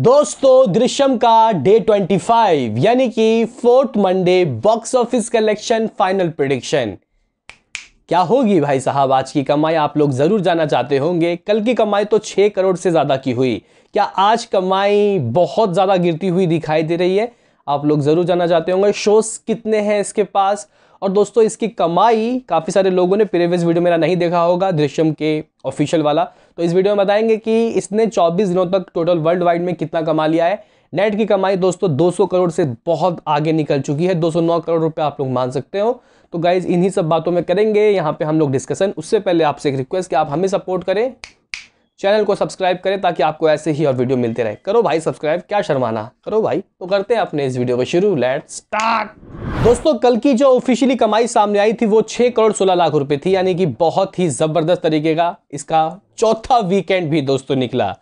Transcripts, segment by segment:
दोस्तों दृश्यम का डे 25 यानी कि fourth Monday box office collection final prediction क्या होगी भाई साहब आज की कमाई आप लोग जरूर जाना चाहते होंगे कल की कमाई तो 6 करोड़ से ज़्यादा की हुई क्या आज कमाई बहुत ज़्यादा गिरती हुई दिखाई दे रही है आप लोग ज़रूर जाना चाहते होंगे शोस कितने हैं इसके पास और दोस्तों इसकी कमाई काफ़ी सारे लोगों ने प्रीवियस वीडियो मेरा नहीं देखा होगा दृश्यम के ऑफिशियल वाला तो इस वीडियो में बताएंगे कि इसने 24 दिनों तक टोटल वर्ल्ड वाइड में कितना कमा लिया है नेट की कमाई दोस्तों 200 करोड़ से बहुत आगे निकल चुकी है 209 करोड़ रुपए आप लोग मान सकते हो तो गाइज इन्हीं सब बातों में करेंगे यहाँ पर हम लोग डिस्कशन उससे पहले आपसे एक रिक्वेस्ट कि आप हमें सपोर्ट करें चैनल को सब्सक्राइब करें ताकि आपको ऐसे ही और वीडियो मिलते रहे करो भाई सब्सक्राइब क्या शर्माना करो भाई तो करते हैं अपने इस वीडियो को शुरू लेट स्टार्ट दोस्तों कल की जो ऑफिशियली कमाई सामने आई थी वो छह करोड़ सोलह लाख रुपए थी यानी कि बहुत ही ज़बरदस्त तरीके का इसका चौथा वीकेंड भी दोस्तों निकला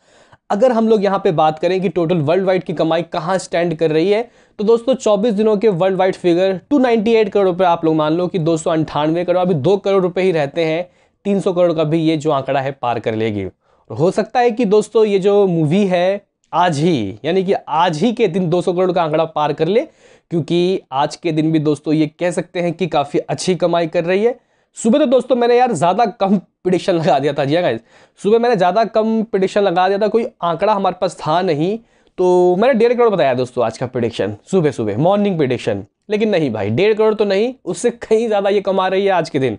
अगर हम लोग यहाँ पे बात करें कि टोटल वर्ल्ड वाइड की कमाई कहाँ स्टैंड कर रही है तो दोस्तों 24 दिनों के वर्ल्ड वाइड फिगर 298 करोड़ रुपए आप लोग मान लो कि दो करोड़ अभी दो करोड़ रुपए ही रहते हैं 300 करोड़ का भी ये जो आंकड़ा है पार कर लेगी हो सकता है कि दोस्तों ये जो मूवी है आज ही यानी कि आज ही के दिन 200 करोड़ का आंकड़ा पार कर ले क्योंकि आज के दिन भी दोस्तों ये कह सकते हैं कि काफ़ी अच्छी कमाई कर रही है सुबह तो दोस्तों मैंने यार ज़्यादा कम पिटिशन लगा दिया था जी हाँ सुबह मैंने ज़्यादा कम पिटिशन लगा दिया था कोई आंकड़ा हमारे पास था नहीं तो मैंने डेढ़ करोड़ बताया दोस्तों आज का प्रिडिक्शन सुबह सुबह मॉर्निंग प्रिडिक्शन लेकिन नहीं भाई डेढ़ करोड़ तो नहीं उससे कहीं ज़्यादा ये कमा रही है आज के दिन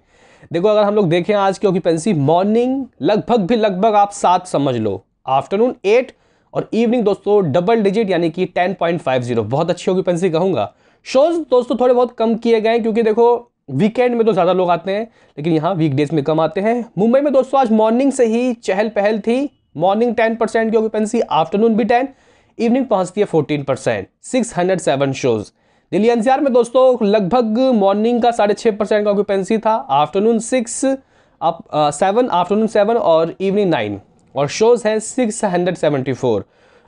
देखो अगर हम लोग देखें आज की ऑक्यूपेंसी मॉर्निंग लगभग भी लगभग आप सात समझ लो आफ्टरनून एट और इवनिंग दोस्तों डबल डिजिट यानी कि टेन पॉइंट फाइव जीरो बहुत अच्छी ऑक्यूपेंसी कहूंगा शोज दोस्तों थोड़े बहुत कम किए गए क्योंकि देखो वीकेंड में तो ज़्यादा लोग आते हैं लेकिन यहाँ वीकडेज में कम आते हैं मुंबई में दोस्तों आज मॉर्निंग से ही चहल पहल थी मॉर्निंग टेन परसेंट की ऑक्यूपेंसी आफ्टरनून भी टेन इवनिंग पहुंचती है fourteen percent six hundred seven shows Delhi NCR में दोस्तों लगभग मॉर्निंग का साढ़े छः परसेंट का ऑक्यूपेंसी था आफ्टरनून सिक्स आप सेवन आफ्टरनून सेवन और इवनिंग नाइन और शोज हैं सिक्स हंड्रेड सेवेंटी फोर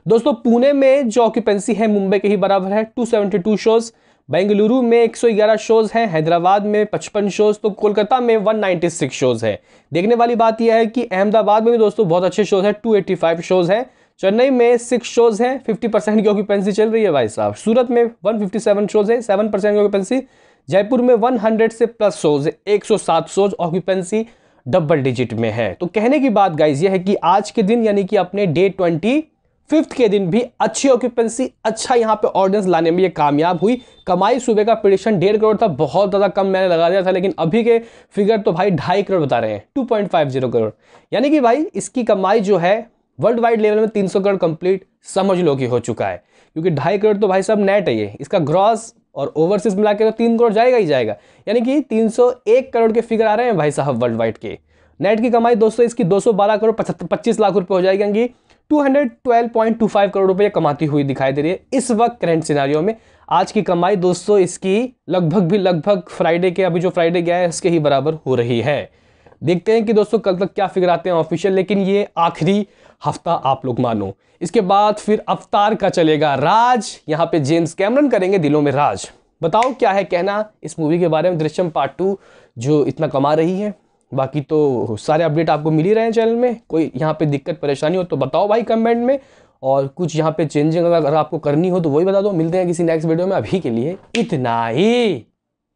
दोस्तों पुणे में जो ऑक्यूपेंसी है मुंबई के ही बराबर है two seventy two shows Bengaluru में 111 शोज़ हैं हैदराबाद में 55 शोज़ तो कोलकाता में 196 शोज़ है देखने वाली बात यह है कि अहमदाबाद में भी दोस्तों बहुत अच्छे शोज़ हैं 285 शोज़ हैं चेन्नई में सिक्स शोज हैं फिफ्टी परसेंट की ऑक्यूपेंसी चल रही है भाई साहब सूरत में वन फिफ्टी सेवन शोज है सेवन परसेंट की ऑक्यूपेंसी जयपुर में वन हंड्रेड से प्लस शोज है एक सौ सात शोज ऑक्यूपेंसी डबल डिजिट में है तो कहने की बात गाइज ये है कि आज के दिन यानी कि अपने डे ट्वेंटी फिफ्थ के दिन भी अच्छी ऑक्यूपेंसी अच्छा यहाँ पे ऑर्डियंस लाने में ये कामयाब हुई कमाई सुबह का प्रिडिक्शन डेढ़ करोड़ था बहुत ज़्यादा कम मैंने लगा दिया था लेकिन अभी के फिगर तो भाई ढाई करोड़ बता रहे हैं two point five zero crore यानी कि भाई इसकी कमाई जो है वर्ल्ड वाइड लेवल में 300 करोड़ कंप्लीट समझ लो कि हो चुका है क्योंकि ढाई करोड़ तो भाई साहब नेट है ये इसका ग्रॉस और ओवरसीज मिला के तो तीन करोड़ जाएगा ही जाएगा यानी कि 301 करोड़ के फिगर आ रहे हैं भाई साहब वर्ल्ड वाइड के नेट की कमाई दोस्तों इसकी 212 करोड़ पचहत्तर पच्चीस लाख रुपए हो जाएगी यानी two hundred twelve point two five crore रुपये कमाती हुई दिखाई दे रही है इस वक्त करेंट सिनारियों में आज की कमाई दोस्तों इसकी लगभग भी लगभग फ्राइडे के अभी जो फ्राइडे गया है इसके ही बराबर हो रही है देखते हैं कि दोस्तों कल तक क्या फिगर आते हैं ऑफिशियल लेकिन ये आखिरी हफ्ता आप लोग मानो इसके बाद फिर अवतार का चलेगा राज यहाँ पे जेम्स कैमरन करेंगे दिलों में राज बताओ क्या है कहना इस मूवी के बारे में दृश्यम पार्ट टू जो इतना कमा रही है बाकी तो सारे अपडेट आपको मिल ही रहे हैं चैनल में कोई यहाँ पे दिक्कत परेशानी हो तो बताओ भाई कमेंट में और कुछ यहाँ पे चेंजिंग अगर आपको करनी हो तो वही बता दो मिलते हैं किसी नेक्स्ट वीडियो में अभी के लिए इतना ही